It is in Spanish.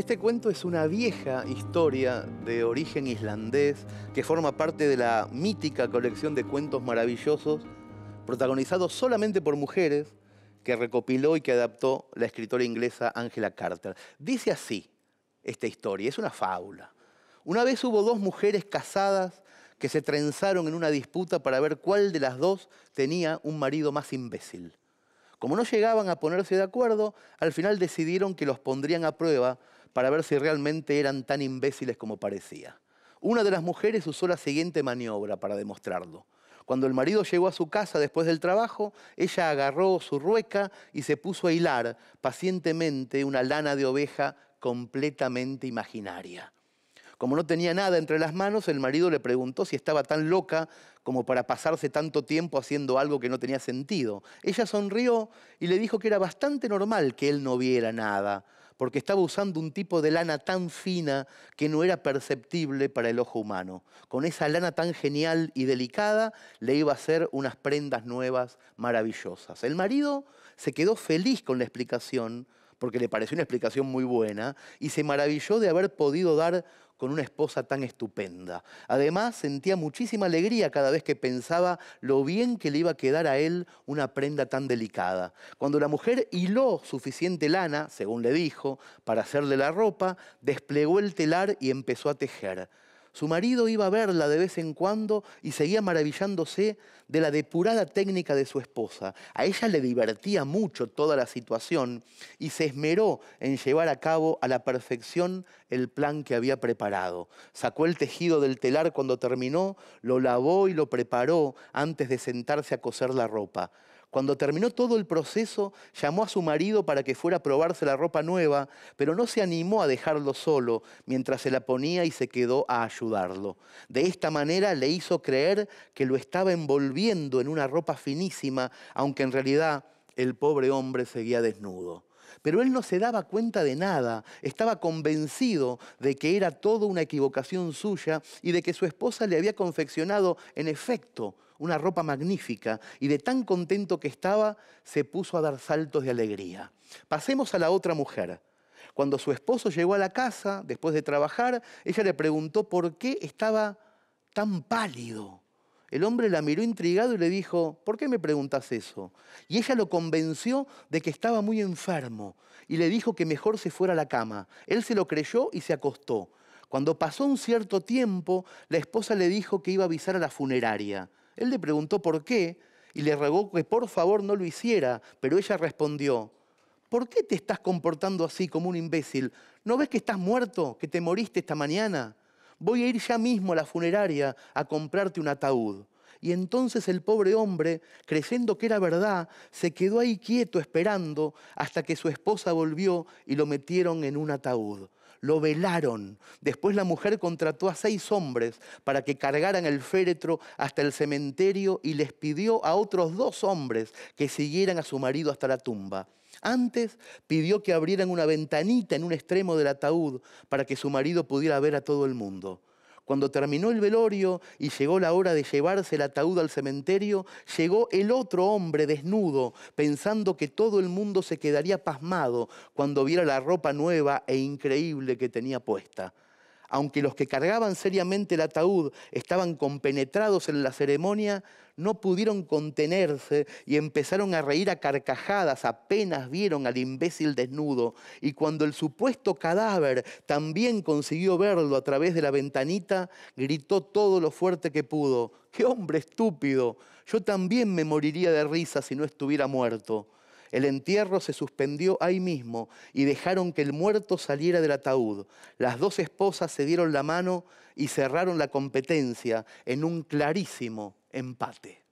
Este cuento es una vieja historia de origen islandés que forma parte de la mítica colección de cuentos maravillosos protagonizados solamente por mujeres que recopiló y que adaptó la escritora inglesa Angela Carter. Dice así esta historia, es una fábula. Una vez hubo dos mujeres casadas que se trenzaron en una disputa para ver cuál de las dos tenía un marido más imbécil. Como no llegaban a ponerse de acuerdo, al final decidieron que los pondrían a prueba para ver si realmente eran tan imbéciles como parecía. Una de las mujeres usó la siguiente maniobra para demostrarlo. Cuando el marido llegó a su casa después del trabajo, ella agarró su rueca y se puso a hilar pacientemente una lana de oveja completamente imaginaria. Como no tenía nada entre las manos, el marido le preguntó si estaba tan loca como para pasarse tanto tiempo haciendo algo que no tenía sentido. Ella sonrió y le dijo que era bastante normal que él no viera nada, porque estaba usando un tipo de lana tan fina que no era perceptible para el ojo humano. Con esa lana tan genial y delicada le iba a hacer unas prendas nuevas maravillosas. El marido se quedó feliz con la explicación porque le pareció una explicación muy buena y se maravilló de haber podido dar con una esposa tan estupenda. Además, sentía muchísima alegría cada vez que pensaba lo bien que le iba a quedar a él una prenda tan delicada. Cuando la mujer hiló suficiente lana, según le dijo, para hacerle la ropa, desplegó el telar y empezó a tejer. Su marido iba a verla de vez en cuando y seguía maravillándose de la depurada técnica de su esposa. A ella le divertía mucho toda la situación y se esmeró en llevar a cabo a la perfección el plan que había preparado. Sacó el tejido del telar cuando terminó, lo lavó y lo preparó antes de sentarse a coser la ropa. Cuando terminó todo el proceso, llamó a su marido para que fuera a probarse la ropa nueva, pero no se animó a dejarlo solo mientras se la ponía y se quedó a ayudarlo. De esta manera le hizo creer que lo estaba envolviendo en una ropa finísima, aunque en realidad el pobre hombre seguía desnudo. Pero él no se daba cuenta de nada, estaba convencido de que era todo una equivocación suya y de que su esposa le había confeccionado, en efecto, una ropa magnífica y de tan contento que estaba se puso a dar saltos de alegría. Pasemos a la otra mujer. Cuando su esposo llegó a la casa, después de trabajar, ella le preguntó por qué estaba tan pálido. El hombre la miró intrigado y le dijo, ¿por qué me preguntas eso? Y ella lo convenció de que estaba muy enfermo y le dijo que mejor se fuera a la cama. Él se lo creyó y se acostó. Cuando pasó un cierto tiempo, la esposa le dijo que iba a avisar a la funeraria. Él le preguntó por qué y le rogó que por favor no lo hiciera, pero ella respondió, ¿por qué te estás comportando así como un imbécil? ¿No ves que estás muerto, que te moriste esta mañana? Voy a ir ya mismo a la funeraria a comprarte un ataúd. Y entonces el pobre hombre, creyendo que era verdad, se quedó ahí quieto esperando hasta que su esposa volvió y lo metieron en un ataúd lo velaron. Después la mujer contrató a seis hombres para que cargaran el féretro hasta el cementerio y les pidió a otros dos hombres que siguieran a su marido hasta la tumba. Antes pidió que abrieran una ventanita en un extremo del ataúd para que su marido pudiera ver a todo el mundo. Cuando terminó el velorio y llegó la hora de llevarse el ataúd al cementerio, llegó el otro hombre desnudo, pensando que todo el mundo se quedaría pasmado cuando viera la ropa nueva e increíble que tenía puesta aunque los que cargaban seriamente el ataúd estaban compenetrados en la ceremonia, no pudieron contenerse y empezaron a reír a carcajadas apenas vieron al imbécil desnudo. Y cuando el supuesto cadáver también consiguió verlo a través de la ventanita, gritó todo lo fuerte que pudo. ¡Qué hombre estúpido! Yo también me moriría de risa si no estuviera muerto. El entierro se suspendió ahí mismo y dejaron que el muerto saliera del ataúd. Las dos esposas se dieron la mano y cerraron la competencia en un clarísimo empate.